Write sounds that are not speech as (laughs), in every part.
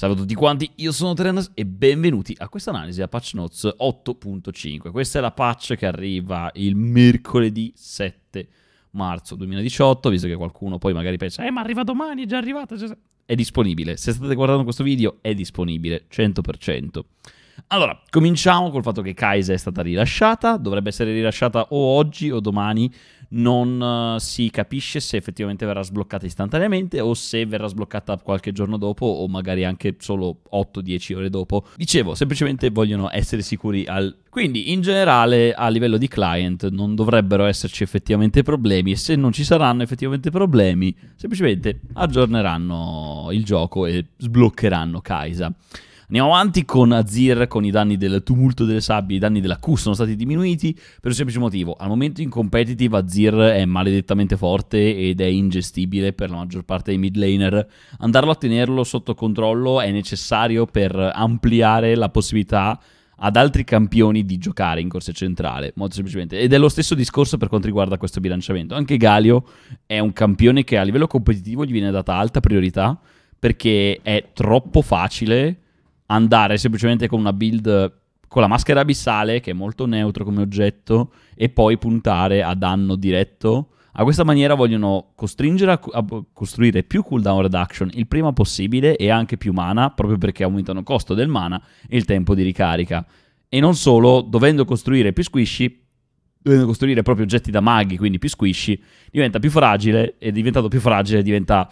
Salve a tutti quanti, io sono Terenas e benvenuti a questa analisi della patch notes 8.5. Questa è la patch che arriva il mercoledì 7 marzo 2018, visto che qualcuno poi magari pensa «Eh ma arriva domani, è già arrivata!» È disponibile, se state guardando questo video è disponibile, 100%. Allora, cominciamo col fatto che Kaisa è stata rilasciata, dovrebbe essere rilasciata o oggi o domani, non eh, si capisce se effettivamente verrà sbloccata istantaneamente o se verrà sbloccata qualche giorno dopo o magari anche solo 8-10 ore dopo. Dicevo, semplicemente vogliono essere sicuri al... Quindi in generale a livello di client non dovrebbero esserci effettivamente problemi e se non ci saranno effettivamente problemi semplicemente aggiorneranno il gioco e sbloccheranno Kaisa. Andiamo avanti con Azir, con i danni del tumulto delle sabbie, i danni della Q sono stati diminuiti per un semplice motivo. Al momento in competitive Azir è maledettamente forte ed è ingestibile per la maggior parte dei mid laner. Andarlo a tenerlo sotto controllo è necessario per ampliare la possibilità ad altri campioni di giocare in corsa centrale, molto semplicemente. Ed è lo stesso discorso per quanto riguarda questo bilanciamento. Anche Galio è un campione che a livello competitivo gli viene data alta priorità perché è troppo facile andare semplicemente con una build con la maschera abissale, che è molto neutro come oggetto, e poi puntare a danno diretto. A questa maniera vogliono costringere a, a costruire più cooldown reduction il prima possibile e anche più mana, proprio perché aumentano il costo del mana e il tempo di ricarica. E non solo, dovendo costruire più squishy, dovendo costruire proprio oggetti da maghi, quindi più squishy, diventa più fragile e diventato più fragile diventa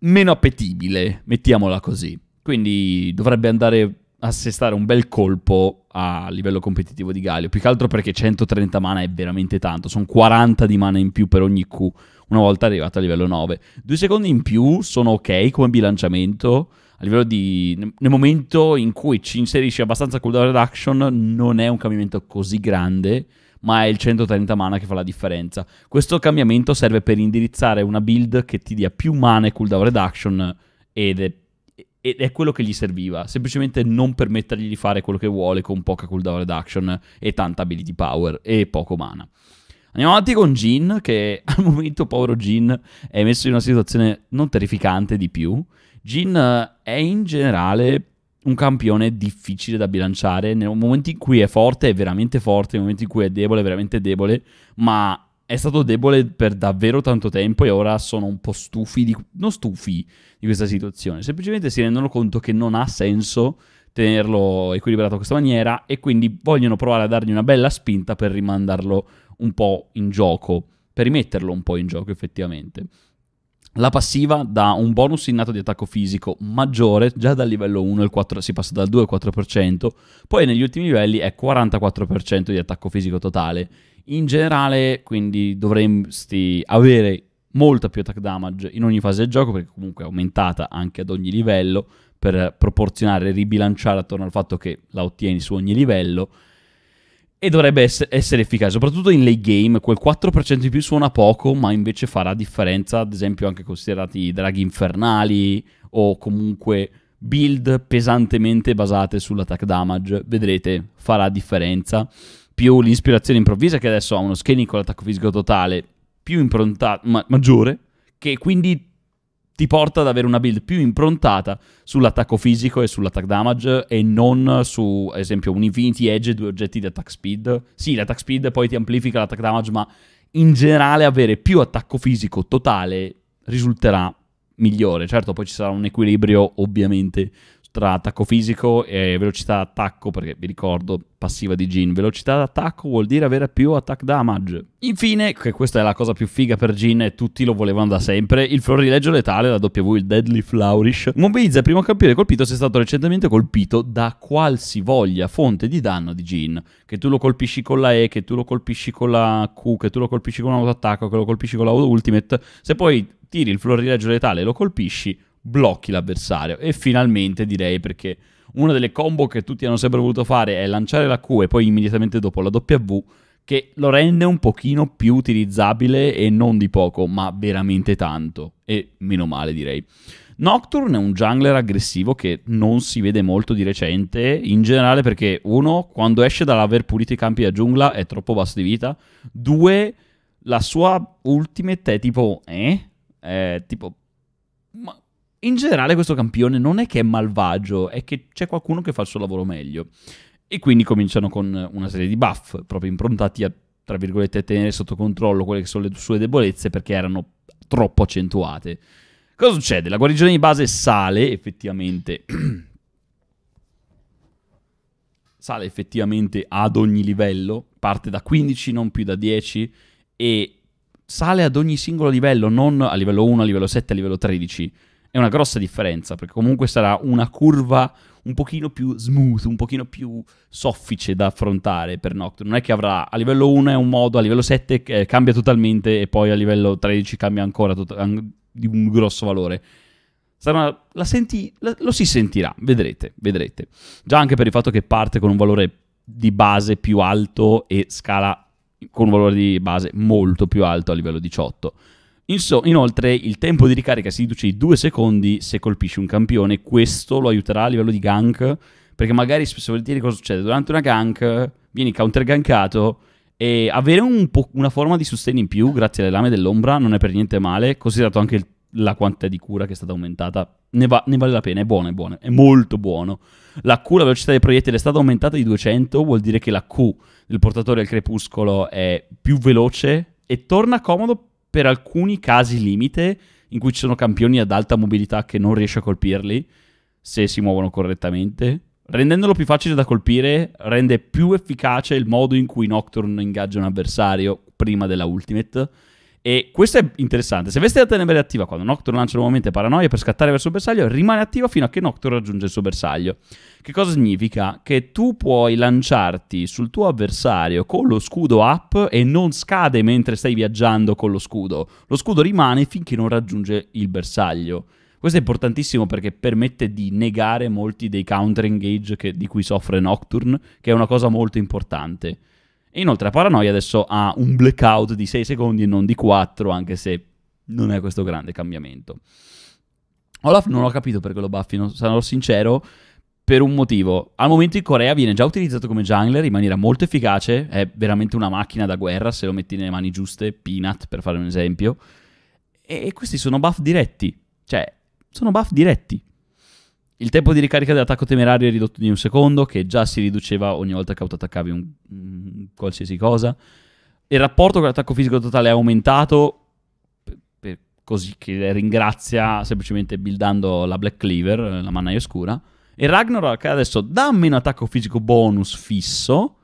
meno appetibile, mettiamola così. Quindi dovrebbe andare a assestare un bel colpo a livello competitivo di Galio. Più che altro perché 130 mana è veramente tanto. Sono 40 di mana in più per ogni Q una volta arrivato a livello 9. Due secondi in più sono ok come bilanciamento. A livello di. Nel momento in cui ci inserisci abbastanza cooldown reduction, non è un cambiamento così grande ma è il 130 mana che fa la differenza. Questo cambiamento serve per indirizzare una build che ti dia più mana e cooldown reduction ed è ed è quello che gli serviva, semplicemente non permettergli di fare quello che vuole con poca cooldown reduction e tanta ability power e poco mana. Andiamo avanti con Jin, che (laughs) al momento, povero Jin, è messo in una situazione non terrificante di più. Jin eh, è in generale un campione difficile da bilanciare, nel momento in cui è forte è veramente forte, nel momento in cui è debole è veramente debole, ma è stato debole per davvero tanto tempo e ora sono un po' stufi, di, non stufi di questa situazione, semplicemente si rendono conto che non ha senso tenerlo equilibrato in questa maniera e quindi vogliono provare a dargli una bella spinta per rimandarlo un po' in gioco, per rimetterlo un po' in gioco effettivamente. La passiva dà un bonus innato di attacco fisico maggiore, già dal livello 1 4, si passa dal 2 al 4%, poi negli ultimi livelli è 44% di attacco fisico totale. In generale, quindi dovresti avere molta più attack damage in ogni fase del gioco, perché comunque è aumentata anche ad ogni livello, per proporzionare e ribilanciare attorno al fatto che la ottieni su ogni livello e dovrebbe essere efficace, soprattutto in late game, quel 4% in più suona poco, ma invece farà differenza, ad esempio anche considerati i draghi infernali o comunque build pesantemente basate sull'attack damage, vedrete, farà differenza. Più l'ispirazione improvvisa che adesso ha uno scaling con l'attacco fisico totale più improntato, ma maggiore, che quindi ti porta ad avere una build più improntata sull'attacco fisico e sull'attack damage e non su, ad esempio, un Infinity Edge e due oggetti di attack speed. Sì, l'attack speed poi ti amplifica l'attack damage, ma in generale avere più attacco fisico totale risulterà migliore. Certo, poi ci sarà un equilibrio ovviamente tra attacco fisico e velocità d'attacco, perché vi ricordo, passiva di Jin, velocità d'attacco vuol dire avere più attack damage. Infine, che questa è la cosa più figa per Jin e tutti lo volevano da sempre, il florileggio letale, la W, il Deadly Flourish, mobilizza il primo campione colpito se è stato recentemente colpito da qualsivoglia fonte di danno di Jin, che tu lo colpisci con la E, che tu lo colpisci con la Q, che tu lo colpisci con un attacco, che lo colpisci con la Ultimate, se poi tiri il florileggio letale e lo colpisci, blocchi l'avversario. E finalmente direi perché una delle combo che tutti hanno sempre voluto fare è lanciare la Q e poi immediatamente dopo la W che lo rende un pochino più utilizzabile e non di poco, ma veramente tanto. E meno male direi. Nocturne è un jungler aggressivo che non si vede molto di recente, in generale perché uno, quando esce dall'aver pulito i campi da giungla è troppo basso di vita, due, la sua ultimate è tipo, eh? È tipo, ma in generale questo campione non è che è malvagio, è che c'è qualcuno che fa il suo lavoro meglio. E quindi cominciano con una serie di buff, proprio improntati a, tra virgolette, tenere sotto controllo quelle che sono le sue debolezze perché erano troppo accentuate. Cosa succede? La guarigione di base sale effettivamente... (clears throat) sale effettivamente ad ogni livello, parte da 15, non più da 10, e sale ad ogni singolo livello, non a livello 1, a livello 7, a livello 13 è una grossa differenza, perché comunque sarà una curva un pochino più smooth, un pochino più soffice da affrontare per Nocturne. Non è che avrà a livello 1 è un modo, a livello 7 eh, cambia totalmente e poi a livello 13 cambia ancora tot- an- di un grosso valore. Sarà, la senti, la, lo si sentirà, vedrete, vedrete. Già anche per il fatto che parte con un valore di base più alto e scala con un valore di base molto più alto a livello 18. Inso- inoltre il tempo di ricarica si riduce di 2 secondi se colpisci un campione, questo lo aiuterà a livello di gank, perché magari spesso volentieri cosa succede? Durante una gank vieni counter gankato e avere un una forma di sostegno in più grazie alle lame dell'ombra non è per niente male, considerato anche il la quantità di cura che è stata aumentata. Ne, va, ne, vale la pena, è buono, è buono, è molto buono. La Q, la velocità dei proiettili, è stata aumentata di 200, vuol dire che la Q del portatore al crepuscolo è più veloce e torna comodo per alcuni casi limite in cui ci sono campioni ad alta mobilità che non riesce a colpirli se si muovono correttamente. Rendendolo più facile da colpire, rende più efficace il modo in cui Nocturne ingaggia un avversario prima della ultimate e questo è interessante. Se Veste la tenebra attiva quando Nocturne lancia nuovamente paranoia per scattare verso il bersaglio, rimane attiva fino a che Nocturne raggiunge il suo bersaglio. Che cosa significa? Che tu puoi lanciarti sul tuo avversario con lo scudo up e non scade mentre stai viaggiando con lo scudo. Lo scudo rimane finché non raggiunge il bersaglio. Questo è importantissimo perché permette di negare molti dei counter engage che, di cui soffre Nocturne, che è una cosa molto importante. E inoltre la Paranoia adesso ha un blackout di 6 secondi e non di 4, anche se non è questo grande cambiamento. Olaf non ho capito perché lo buffino, sarò sincero, per un motivo. Al momento in Corea viene già utilizzato come jungler in maniera molto efficace, è veramente una macchina da guerra se lo metti nelle mani giuste, Peanut per fare un esempio. E questi sono buff diretti, cioè sono buff diretti. Il tempo di ricarica dell'attacco temerario è ridotto di un secondo, che già si riduceva ogni volta che autoattaccavi un, un, qualsiasi cosa. Il rapporto con l'attacco fisico totale è aumentato, per, per, così che ringrazia semplicemente buildando la Black Cleaver, la mannaia oscura. E Ragnarok adesso dà meno attacco fisico bonus fisso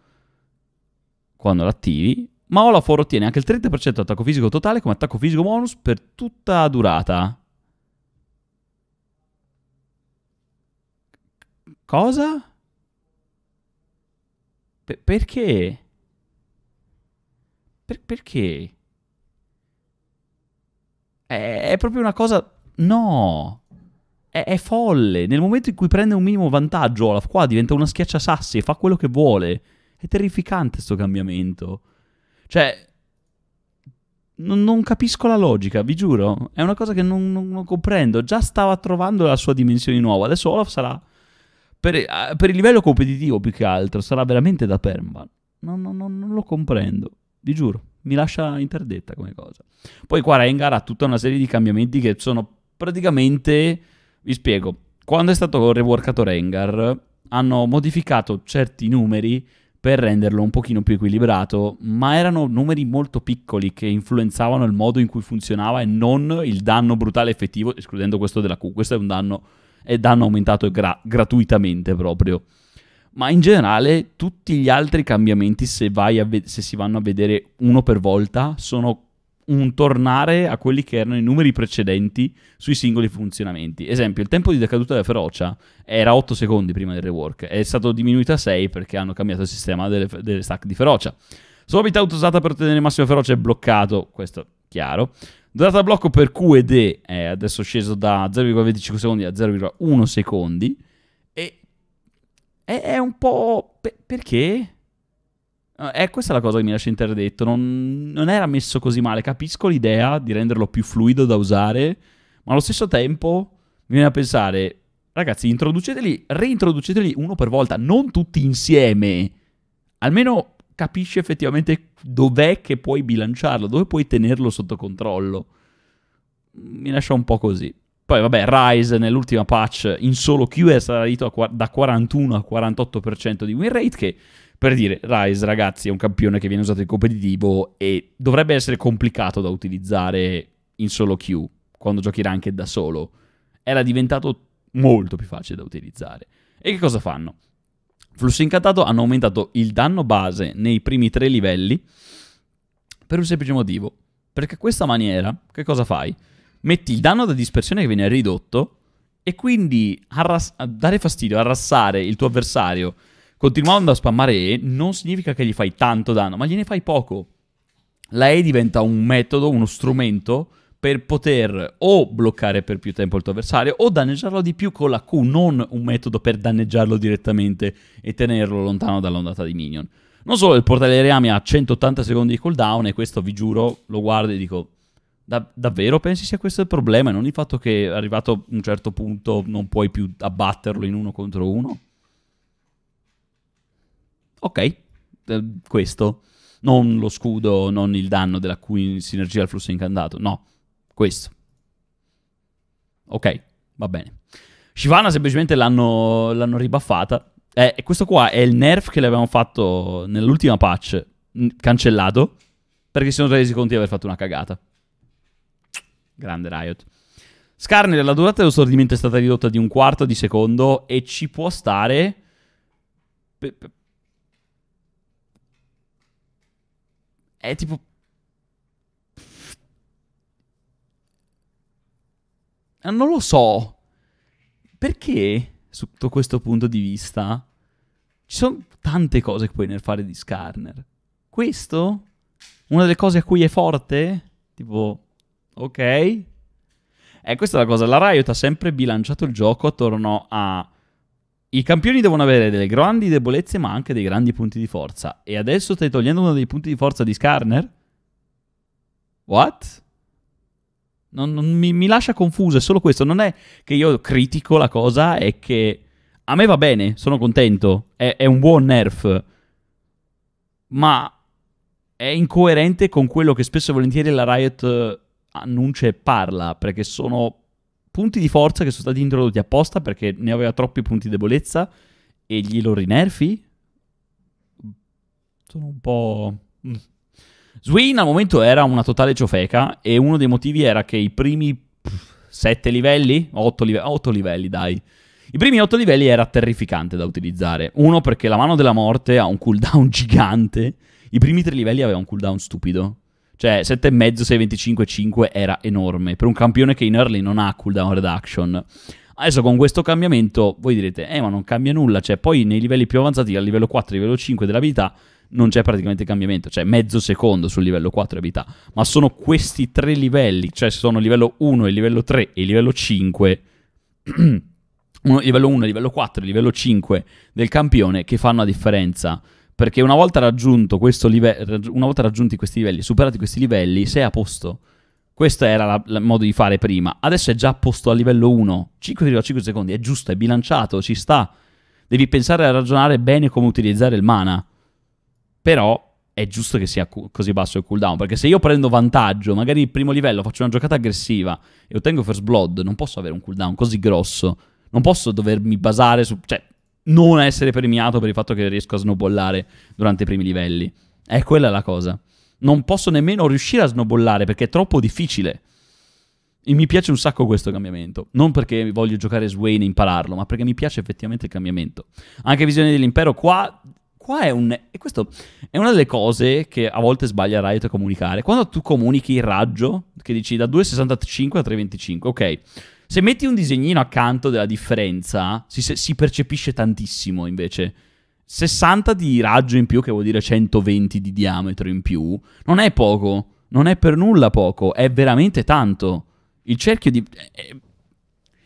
quando l'attivi, ma Olaforo ottiene anche il 30% di attacco fisico totale come attacco fisico bonus per tutta la durata. Cosa? Per- perché? Per- perché? È-, è proprio una cosa... No! È-, è folle. Nel momento in cui prende un minimo vantaggio, Olaf qua diventa una schiacciasassi e fa quello che vuole. È terrificante questo cambiamento. Cioè, non, capisco la logica, vi giuro. È una cosa che non, non, non, comprendo. Già stava trovando la sua dimensione nuova. Adesso Olaf sarà per, eh, per, il livello competitivo più che altro, sarà veramente da perma. No, no, non lo comprendo, vi giuro. Mi lascia interdetta come cosa. Poi qua Rengar ha tutta una serie di cambiamenti che sono praticamente... Vi spiego. Quando è stato reworkato Rengar, hanno modificato certi numeri per renderlo un pochino più equilibrato, ma erano numeri molto piccoli che influenzavano il modo in cui funzionava e non il danno brutale effettivo, escludendo questo della Q. Questo è un danno ed hanno aumentato gra- gratuitamente proprio. Ma in generale tutti gli altri cambiamenti, se, ve- se si vanno a vedere uno per volta, sono un tornare a quelli che erano i numeri precedenti sui singoli funzionamenti. Esempio, il tempo di decaduta della ferocia era 8 secondi prima del rework, è stato diminuito a 6 perché hanno cambiato il sistema delle, delle stack di ferocia. Sommità usata per ottenere massima ferocia è bloccato, questo chiaro. Durata blocco per QED è eh, adesso sceso da 0,25 secondi a 0,1 secondi. E è, un po'... Pe perché? Eh, questa è la cosa che mi lascia interdetto. Non, non era messo così male. Capisco l'idea di renderlo più fluido da usare, ma allo stesso tempo mi viene a pensare, ragazzi, introduceteli, reintroduceteli uno per volta, non tutti insieme. Almeno capisci effettivamente dov'è che puoi bilanciarlo, dove puoi tenerlo sotto controllo. Mi lascia un po' così. Poi vabbè, Rise nell'ultima patch in solo Q è salito da 41 a 48% di win rate che per dire, Rise ragazzi è un campione che viene usato in competitivo e dovrebbe essere complicato da utilizzare in solo Q quando giocherà anche da solo. Era diventato molto più facile da utilizzare. E che cosa fanno? Flusso incantato hanno aumentato il danno base nei primi tre livelli per un semplice motivo. Perché a questa maniera, che cosa fai? Metti il danno da dispersione che viene ridotto e quindi arras- dare fastidio, arrassare il tuo avversario continuando a spammare E non significa che gli fai tanto danno, ma gliene fai poco. La E diventa un metodo, uno strumento per poter o bloccare per più tempo il tuo avversario o danneggiarlo di più con la Q, non un metodo per danneggiarlo direttamente e tenerlo lontano dall'ondata di minion. Non solo, il portale Reami ha 180 secondi di cooldown e questo vi giuro, lo guardo e dico da davvero pensi sia questo il problema? Non il fatto che arrivato a un certo punto non puoi più abbatterlo in uno contro uno? Ok, eh, questo. Non lo scudo, non il danno della cui sinergia al flusso incantato, no questo. Ok, va bene. Shivana semplicemente l'hanno, l'hanno ribaffata. Eh, questo qua è il nerf che le abbiamo fatto nell'ultima patch, cancellato, perché si sono resi conto di aver fatto una cagata. Grande Riot. Scarner, la durata dello stordimento è stata ridotta di un quarto di secondo e ci può stare... È tipo Eh, non lo so. Perché, sotto questo punto di vista, ci sono tante cose che puoi nerfare di Skarner. Questo? Una delle cose a cui è forte? Tipo, ok. E eh, questa è la cosa. La Riot ha sempre bilanciato il gioco attorno a... I campioni devono avere delle grandi debolezze ma anche dei grandi punti di forza. E adesso stai togliendo uno dei punti di forza di Skarner? What? Non, non, mi, mi, lascia confuso, è solo questo. Non è che io critico la cosa, è che a me va bene, sono contento, è, è un buon nerf, ma è incoerente con quello che spesso e volentieri la Riot eh, annuncia e parla, perché sono punti di forza che sono stati introdotti apposta perché ne aveva troppi punti di debolezza e glielo rinerfi? Mm, sono un po'... Mm. Swain al momento era una totale ciofeca e uno dei motivi era che i primi 7 livelli, 8 live- livelli dai, i primi 8 livelli era terrificante da utilizzare. Uno perché la mano della morte ha un cooldown (laughs) gigante, i primi 3 livelli aveva un cooldown stupido. Cioè 7,5, 6,25, 5 era enorme per un campione che in early non ha cooldown reduction. Adesso con questo cambiamento voi direte, eh ma non cambia nulla, cioè poi nei livelli più avanzati, a livello 4, livello 5 dell'abilità, non c'è praticamente cambiamento, cioè mezzo secondo sul livello 4 abilità, ma sono questi tre livelli, cioè sono il livello 1, il livello 3 e il livello 5, il (clears throat) livello 1, il livello 4, il livello 5 del campione che fanno la differenza. Perché una volta, raggiunto questo live- una volta raggiunti questi livelli, superati questi livelli, sei a posto. Questo era il modo di fare prima. Adesso è già a posto a livello 1. 5,5 secondi, è giusto, è bilanciato, ci sta. Devi pensare a ragionare bene come utilizzare il mana però è giusto che sia così basso il cooldown, perché se io prendo vantaggio, magari il primo livello faccio una giocata aggressiva e ottengo first blood, non posso avere un cooldown così grosso, non posso dovermi basare su... cioè, non essere premiato per il fatto che riesco a snowballare durante i primi livelli. È quella la cosa. Non posso nemmeno riuscire a snowballare perché è troppo difficile. E mi piace un sacco questo cambiamento. Non perché voglio giocare Swain e impararlo, ma perché mi piace effettivamente il cambiamento. Anche Visione dell'Impero qua qua è un... E questo è una delle cose che a volte sbaglia Riot a comunicare. Quando tu comunichi il raggio, che dici da 2,65 a 3,25, ok. Se metti un disegnino accanto della differenza, si, si percepisce tantissimo invece. 60 di raggio in più, che vuol dire 120 di diametro in più, non è poco, non è per nulla poco, è veramente tanto. Il cerchio di... Eh, eh,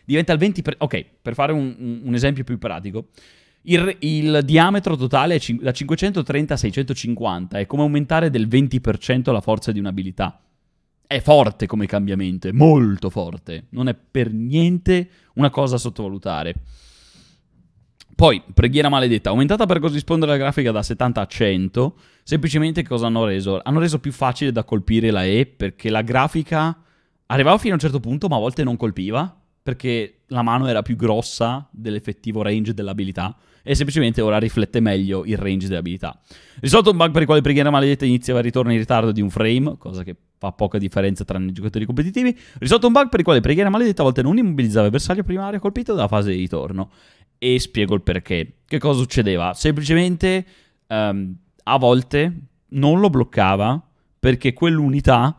diventa il 20%. Per... Ok, per fare un, un esempio più pratico, il, il, diametro totale è cin- da 530 a 650, è come aumentare del 20% la forza di un'abilità. È forte come cambiamento, è molto forte, non è per niente una cosa da sottovalutare. Poi, preghiera maledetta, aumentata per corrispondere alla grafica da 70 a 100, semplicemente cosa hanno reso? Hanno reso più facile da colpire la E perché la grafica arrivava fino a un certo punto ma a volte non colpiva perché la mano era più grossa dell'effettivo range dell'abilità e semplicemente ora riflette meglio il range dell'abilità. Risolto un bug per il quale preghiera maledetta iniziava il ritorno in ritardo di un frame, cosa che fa poca differenza tra i giocatori competitivi. Risolto un bug per il quale preghiera maledetta a volte non immobilizzava il bersaglio primario colpito dalla fase di ritorno. E spiego il perché. Che cosa succedeva? Semplicemente um, a volte non lo bloccava perché quell'unità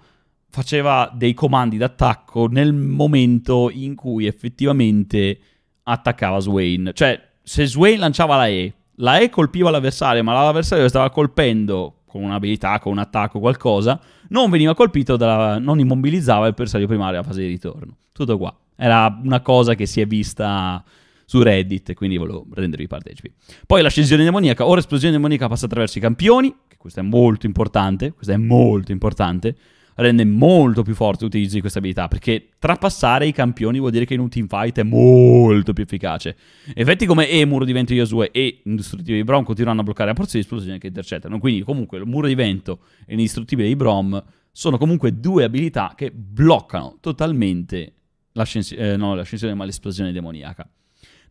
faceva dei comandi d'attacco nel momento in cui effettivamente attaccava Swain. Cioè, se Swain lanciava la E, la E colpiva l'avversario, ma l'avversario stava colpendo con un'abilità, con un attacco, qualcosa, non veniva colpito, dalla, non immobilizzava l'avversario primario alla fase di ritorno. Tutto qua. Era una cosa che si è vista su Reddit, quindi volevo rendervi partecipi. Poi l'ascensione demoniaca, ora esplosione demoniaca passa attraverso i campioni, che questo è molto importante, questo è molto importante, rende molto più forte l'utilizzo di questa abilità, perché trapassare i campioni vuol dire che in un teamfight è molto più efficace. Effetti come E, muro di vento di Yasue e indistruttibile di Brom continuano a bloccare la porzione di esplosione che intercettano, quindi comunque il muro di vento e l'indistruttibile di Brom sono comunque due abilità che bloccano totalmente l'ascensione, eh, no, l'ascensione ma l'esplosione demoniaca.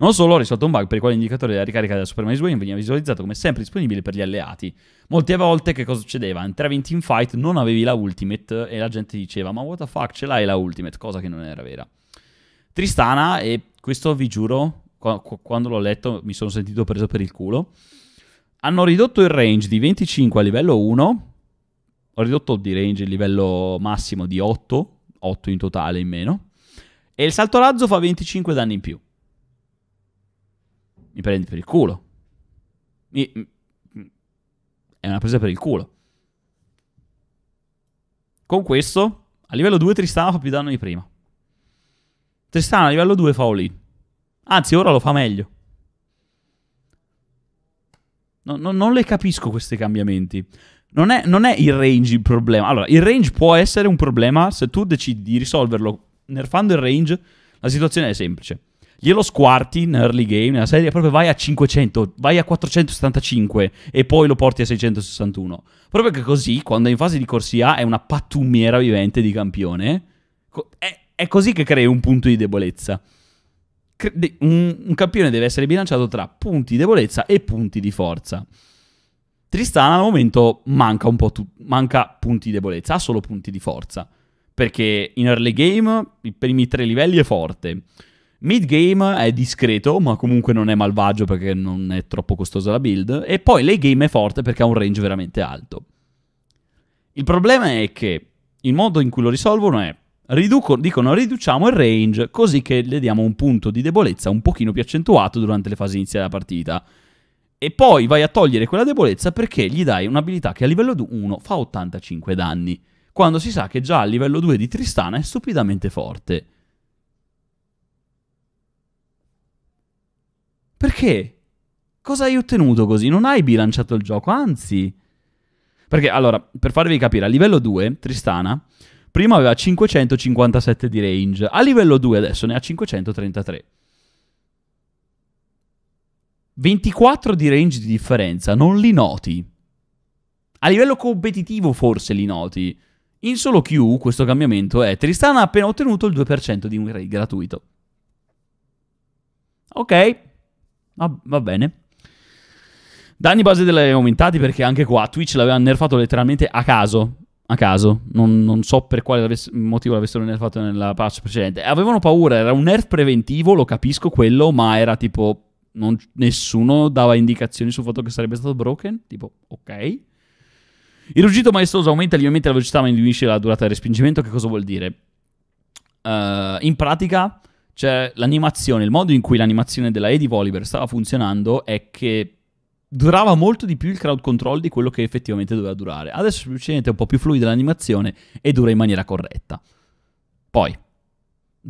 Non solo ho risolto un bug per il quale l'indicatore della ricarica della Super Maze Wayne veniva visualizzato come sempre disponibile per gli alleati. Molte volte che cosa succedeva? Entravi in teamfight, non avevi la ultimate e la gente diceva ma what the fuck ce l'hai la ultimate, cosa che non era vera. Tristana, e questo vi giuro, quando l'ho letto mi sono sentito preso per il culo, hanno ridotto il range di 25 a livello 1, ho ridotto di range il livello massimo di 8, 8 in totale in meno, e il salto razzo fa 25 danni in più mi prendi per il culo. Mi, è una presa per il culo. Con questo, a livello 2 Tristana fa più danno di prima. Tristana a livello 2 fa all Anzi, ora lo fa meglio. No, no, non le capisco questi cambiamenti. Non è, non è, il range il problema. Allora, il range può essere un problema se tu decidi di risolverlo nerfando il range. La situazione è semplice glielo squarti in early game, nella serie proprio vai a 500, vai a 475 e poi lo porti a 661. Proprio che così, quando è in fase di corsia, è una pattumiera vivente di campione. È, è così che crei un punto di debolezza. Un, un campione deve essere bilanciato tra punti di debolezza e punti di forza. Tristana al momento manca un po' tu- manca punti di debolezza, ha solo punti di forza. Perché in early game i primi tre livelli è forte. Mid game è discreto, ma comunque non è malvagio perché non è troppo costosa la build. E poi late game è forte perché ha un range veramente alto. Il problema è che il modo in cui lo risolvono è riduco, dicono riduciamo il range così che le diamo un punto di debolezza un pochino più accentuato durante le fasi iniziali della partita. E poi vai a togliere quella debolezza perché gli dai un'abilità che a livello 1 fa 85 danni, quando si sa che già a livello 2 di Tristana è stupidamente forte. Perché? Cosa hai ottenuto così? Non hai bilanciato il gioco, anzi. Perché, allora, per farvi capire, a livello 2, Tristana, prima aveva 557 di range, a livello 2 adesso ne ha 533. 24 di range di differenza, non li noti. A livello competitivo forse li noti. In solo Q questo cambiamento è Tristana ha appena ottenuto il 2% di un raid gratuito. Ok, Ah, va bene. Danni base delle aumentati perché anche qua Twitch l'aveva nerfato letteralmente a caso. A caso, non, non so per quale avess- motivo l'avessero nerfato nella patch precedente. Avevano paura, era un nerf preventivo, lo capisco quello, ma era tipo. Non, nessuno dava indicazioni sul fatto che sarebbe stato broken. Tipo, ok. Il ruggito maestoso aumenta lievemente la velocità ma diminuisce la durata del respingimento. Che cosa vuol dire? Uh, in pratica cioè, l'animazione, il modo in cui l'animazione della Eddie Voliver stava funzionando è che durava molto di più il crowd control di quello che effettivamente doveva durare. Adesso semplicemente è un po' più fluida l'animazione e dura in maniera corretta. Poi,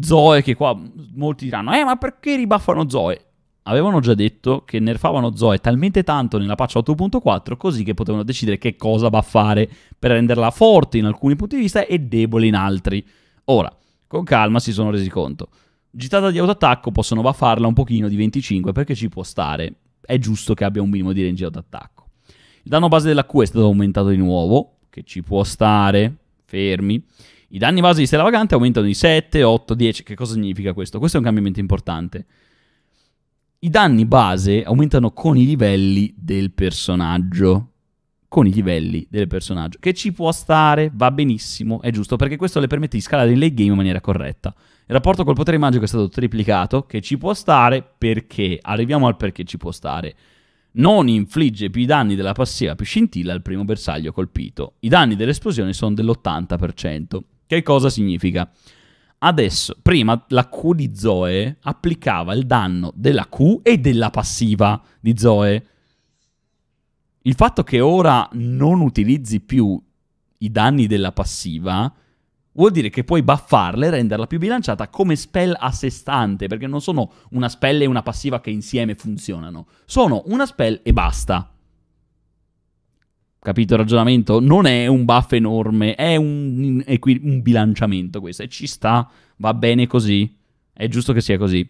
Zoe, che qua molti diranno, eh ma perché ribaffano Zoe? Avevano già detto che nerfavano Zoe talmente tanto nella patch 8.4 così che potevano decidere che cosa baffare per renderla forte in alcuni punti di vista e debole in altri. Ora, con calma si sono resi conto Gittata di autoattacco possono buffarla un pochino di 25 perché ci può stare. È giusto che abbia un minimo di range di autoattacco. Il danno base della Q è stato aumentato di nuovo, che ci può stare, fermi. I danni base di Stella Vagante aumentano di 7, 8, 10. Che cosa significa questo? Questo è un cambiamento importante. I danni base aumentano con i livelli del personaggio con i livelli del personaggio, che ci può stare, va benissimo, è giusto, perché questo le permette di scalare in late game in maniera corretta. Il rapporto col potere magico è stato triplicato, che ci può stare perché, arriviamo al perché ci può stare, non infligge più i danni della passiva più scintilla al primo bersaglio colpito. I danni dell'esplosione sono dell'80%. Che cosa significa? Adesso, prima la Q di Zoe applicava il danno della Q e della passiva di Zoe il fatto che ora non utilizzi più i danni della passiva vuol dire che puoi buffarla e renderla più bilanciata come spell a sé stante, perché non sono una spell e una passiva che insieme funzionano, sono una spell e basta. Capito il ragionamento? Non è un buff enorme, è un, è un bilanciamento questo, e ci sta, va bene così, è giusto che sia così.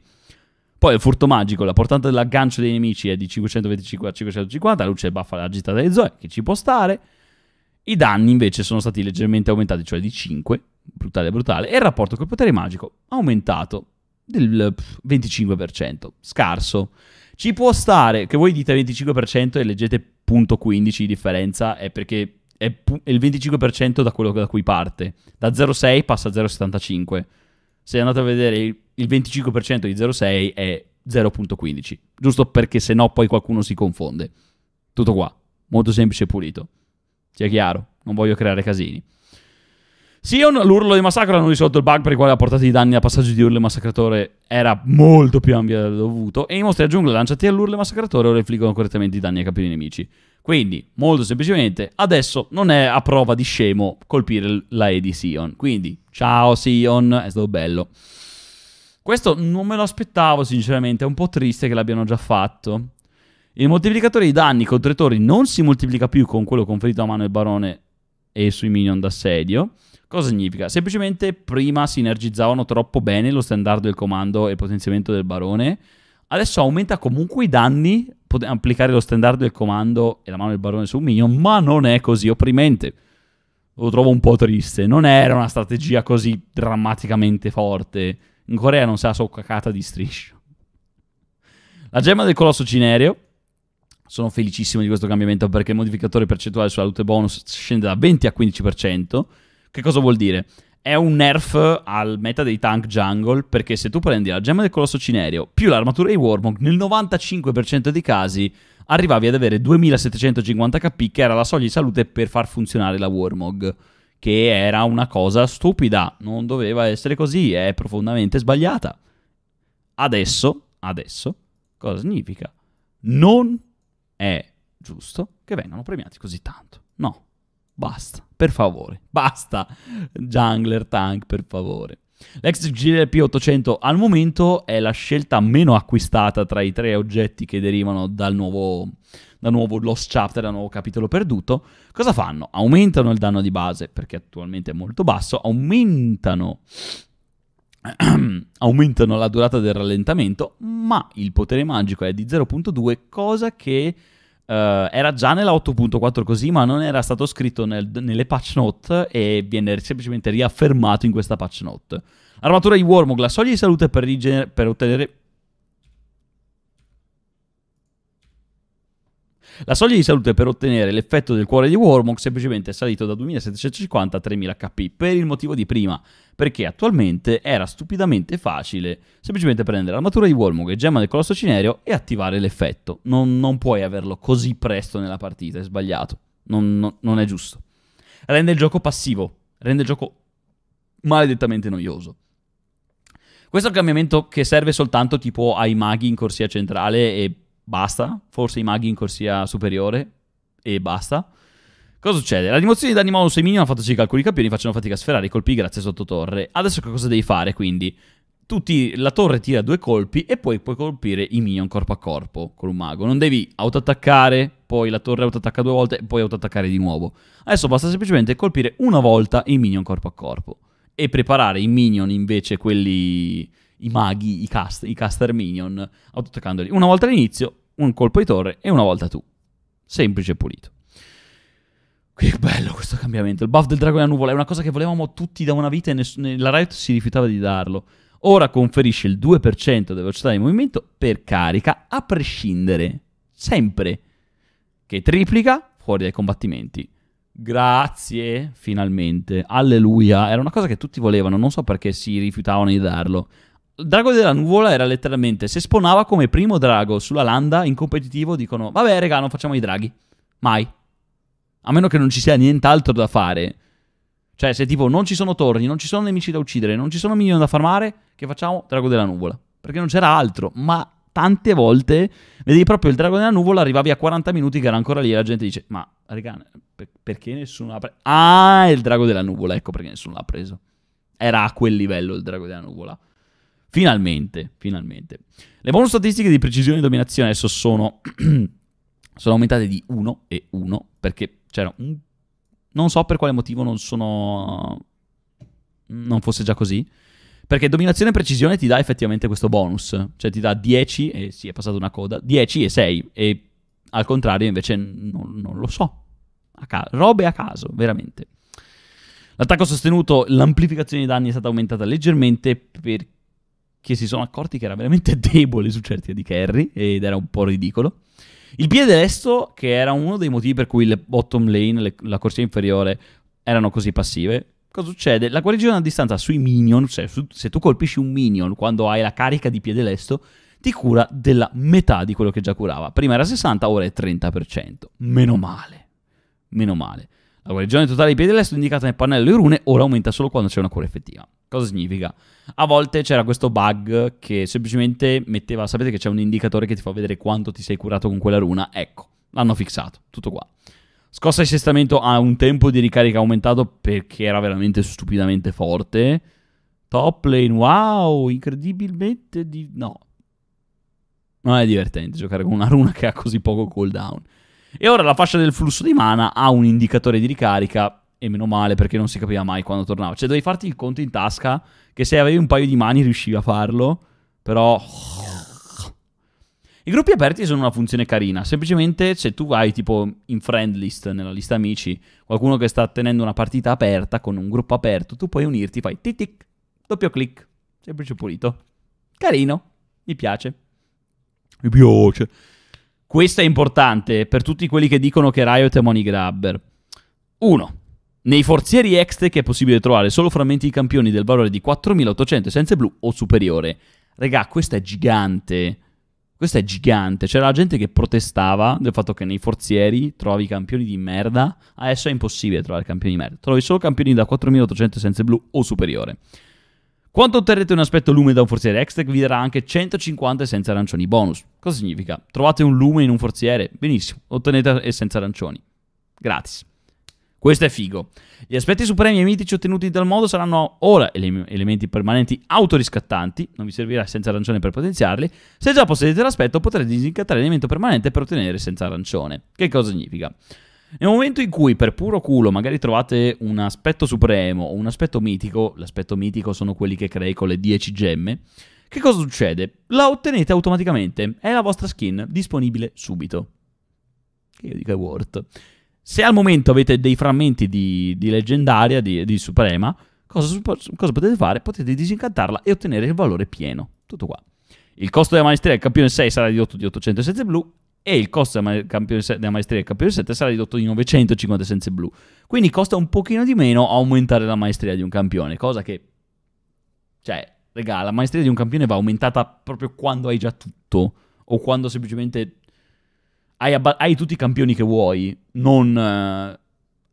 Poi il furto magico, la portata dell'aggancio dei nemici è di 525 a 550, la luce buffa la gita delle zoe, che ci può stare. I danni invece sono stati leggermente aumentati, cioè di 5, brutale brutale, e il rapporto col potere magico aumentato del 25%, scarso. Ci può stare, che voi dite 25% e leggete punto 15 di differenza, è perché è il 25% da quello da cui parte. Da 0,6 passa a 0,75. Se andate a vedere il il 25% di 0,6 è 0.15, giusto perché se no poi qualcuno si confonde. Tutto qua, molto semplice e pulito. Sia chiaro, non voglio creare casini. Sion, l'urlo di massacro hanno risolto il bug per il quale ha portato i danni al passaggio di urlo e massacratore era molto più ampio del dovuto e i mostri a giungla lanciati all'urlo e massacratore ora infliggono correttamente i danni ai capi dei nemici. Quindi, molto semplicemente, adesso non è a prova di scemo colpire la E di Sion. Quindi, ciao Sion, è stato bello. Questo non me lo aspettavo, sinceramente. È un po' triste che l'abbiano già fatto. Il moltiplicatore di danni contro i tori non si moltiplica più con quello conferito a mano del barone e sui minion d'assedio. Cosa significa? Semplicemente prima sinergizzavano troppo bene lo standard del comando e il potenziamento del barone. Adesso aumenta comunque i danni applicare lo standard del comando e la mano del barone su un minion, ma non è così opprimente. Lo trovo un po' triste. Non era una strategia così drammaticamente forte. In Corea non sa la sua cacata di striscio. La gemma del colosso cinereo. Sono felicissimo di questo cambiamento perché il modificatore percentuale sulla salute bonus scende da 20 a 15%. Che cosa vuol dire? È un nerf al meta dei tank jungle perché se tu prendi la gemma del colosso cinereo più l'armatura di Warmog, nel 95% dei casi arrivavi ad avere 2750 KP che era la soglia di salute per far funzionare la Warmog che era una cosa stupida, non doveva essere così, è profondamente sbagliata. Adesso, adesso, cosa significa? Non è giusto che vengano premiati così tanto. No, basta, per favore, basta, jungler tank, per favore. L'ex GLP 800 al momento è la scelta meno acquistata tra i tre oggetti che derivano dal nuovo, dal nuovo Lost Chapter, dal nuovo capitolo perduto. Cosa fanno? Aumentano il danno di base, perché attualmente è molto basso, aumentano (clears throat) aumentano la durata del rallentamento, ma il potere magico è di 0.2, cosa che Uh, era già nella 8.4 così, ma non era stato scritto nel, nelle patch note e viene semplicemente riaffermato in questa patch note. Armatura di Wormoglass, la di salute per, rigener- per ottenere La soglia di salute per ottenere l'effetto del cuore di Warmog semplicemente è salito da 2750 a 3000 HP per il motivo di prima, perché attualmente era stupidamente facile semplicemente prendere l'armatura di Warmog e gemma del colosso cinereo e attivare l'effetto. Non, non, puoi averlo così presto nella partita, è sbagliato, non, non, non è giusto. Rende il gioco passivo, rende il gioco maledettamente noioso. Questo è un cambiamento che serve soltanto tipo ai maghi in corsia centrale e basta, forse i maghi in corsia superiore e basta. Cosa succede? La rimozione di danni bonus e minimo ha fatto sì che alcuni campioni facciano fatica a sferrare i colpi grazie sotto torre. Adesso che cosa devi fare quindi? Ti, la torre tira due colpi e poi puoi colpire i minion corpo a corpo con un mago. Non devi autoattaccare, poi la torre autoattacca due volte e poi autoattaccare di nuovo. Adesso basta semplicemente colpire una volta i minion corpo a corpo e preparare i minion invece quelli i maghi, i, cast, i caster minion, autoattaccandoli una volta all'inizio, un colpo di torre e una volta tu. Semplice e pulito. Che bello questo cambiamento. Il buff del drago della nuvola è una cosa che volevamo tutti da una vita e ness- la Riot si rifiutava di darlo. Ora conferisce il 2% della velocità di movimento per carica, a prescindere, sempre, che triplica fuori dai combattimenti. Grazie, finalmente. Alleluia. Era una cosa che tutti volevano, non so perché si rifiutavano di darlo il drago della nuvola era letteralmente, se spawnava come primo drago sulla landa in competitivo, dicono, vabbè raga, non facciamo i draghi. Mai. A meno che non ci sia nient'altro da fare. Cioè, se tipo non ci sono torri, non ci sono nemici da uccidere, non ci sono minion da farmare, che facciamo? Drago della nuvola. Perché non c'era altro, ma tante volte vedevi proprio il drago della nuvola, arrivavi a 40 minuti che era ancora lì e la gente dice, ma regà, per perché nessuno l'ha preso? Ah, è il drago della nuvola, ecco perché nessuno l'ha preso. Era a quel livello il drago della nuvola. Finalmente, finalmente. Le bonus statistiche di precisione e dominazione adesso sono, (clears throat) sono aumentate di 1 e 1 perché c'era un... Non so per quale motivo non sono... Non fosse già così. Perché dominazione e precisione ti dà effettivamente questo bonus. Cioè ti dà 10 e sì, è passata una coda. 10 e 6. E al contrario invece non, non lo so. A ca- robe a caso, veramente. L'attacco sostenuto, l'amplificazione dei danni è stata aumentata leggermente perché che si sono accorti che era veramente (laughs) debole su certi di carry ed era un po' ridicolo. Il piede destro, che era uno dei motivi per cui le bottom lane, le, la corsia inferiore, erano così passive. Cosa succede? La guarigione a distanza sui minion, cioè su, se tu colpisci un minion quando hai la carica di piede lesto, ti cura della metà di quello che già curava. Prima era 60, ora è 30%. Meno male. Meno male. La guarigione totale di piede destro indicata nel pannello di rune ora aumenta solo quando c'è una cura effettiva. Cosa significa? A volte c'era questo bug che semplicemente metteva, sapete che c'è un indicatore che ti fa vedere quanto ti sei curato con quella runa? Ecco, l'hanno fissato, tutto qua. Scossa di sestamento ha un tempo di ricarica aumentato perché era veramente stupidamente forte. Top lane, wow, incredibilmente di... no. Non è divertente giocare con una runa che ha così poco cooldown. E ora la fascia del flusso di mana ha un indicatore di ricarica e meno male perché non si capiva mai quando tornava. Cioè dovevi farti il conto in tasca che se avevi un paio di mani riuscivi a farlo, però... I gruppi aperti sono una funzione carina, semplicemente se tu vai tipo in friend list, nella lista amici, qualcuno che sta tenendo una partita aperta con un gruppo aperto, tu puoi unirti, fai tic doppio clic, semplice pulito. Carino, mi piace. Mi piace. Questo è importante per tutti quelli che dicono che Riot è money grabber. Uno, nei forzieri extech è possibile trovare solo frammenti di campioni del valore di 4800 essenze blu o superiore. Regà, questo è gigante. Questo è gigante. C'era gente che protestava del fatto che nei forzieri trovi campioni di merda. Adesso è impossibile trovare campioni di merda. Trovi solo campioni da 4800 essenze blu o superiore. Quanto otterrete un aspetto lume da un forziere, Extech vi darà anche 150 essenze arancioni bonus. Cosa significa? Trovate un lume in un forziere, benissimo, ottenete essenze arancioni. Gratis. Questo è figo. Gli aspetti supremi e mitici ottenuti dal modo saranno ora ele- elementi permanenti autoriscattanti, non vi servirà senza arancione per potenziarli. Se già possedete l'aspetto potrete disincattare l'elemento permanente per ottenere senza arancione. Che cosa significa? Nel momento in cui per puro culo magari trovate un aspetto supremo o un aspetto mitico, l'aspetto mitico sono quelli che crei con le 10 gemme, che cosa succede? La ottenete automaticamente, è la vostra skin, disponibile subito. Che io dica è worth. Se al momento avete dei frammenti di, di leggendaria, di, di suprema, cosa, cosa, potete fare? Potete disincantarla e ottenere il valore pieno. Tutto qua. Il costo della maestria del campione 6 sarà ridotto di 800 essenze blu e il costo della, campione, della maestria del campione 7 sarà ridotto di 950 essenze blu. Quindi costa un pochino di meno aumentare la maestria di un campione, cosa che... Cioè, regà, la maestria di un campione va aumentata proprio quando hai già tutto o quando semplicemente hai, hai tutti i campioni che vuoi, non eh,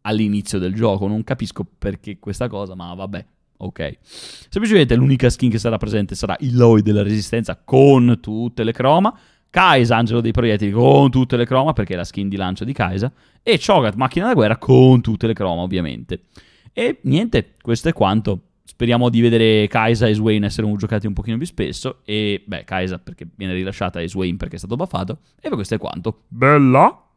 all'inizio del gioco. Non capisco perché questa cosa, ma vabbè, ok. Semplicemente l'unica skin che sarà presente sarà Eloy della Resistenza con tutte le croma. Kaisa, Angelo dei Proiettili, con tutte le croma, perché è la skin di lancio di Kaisa. E Chogat, Macchina da Guerra, con tutte le croma, ovviamente. E niente, questo è quanto. Speriamo di vedere Kaisa e Swain essere giocati un pochino più spesso. E beh, Kaisa perché viene rilasciata e Swain perché è stato buffato E per questo è quanto. Bella!